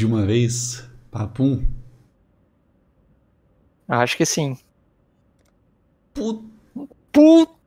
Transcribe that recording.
de uma vez? Papum? Acho que sim. Puta.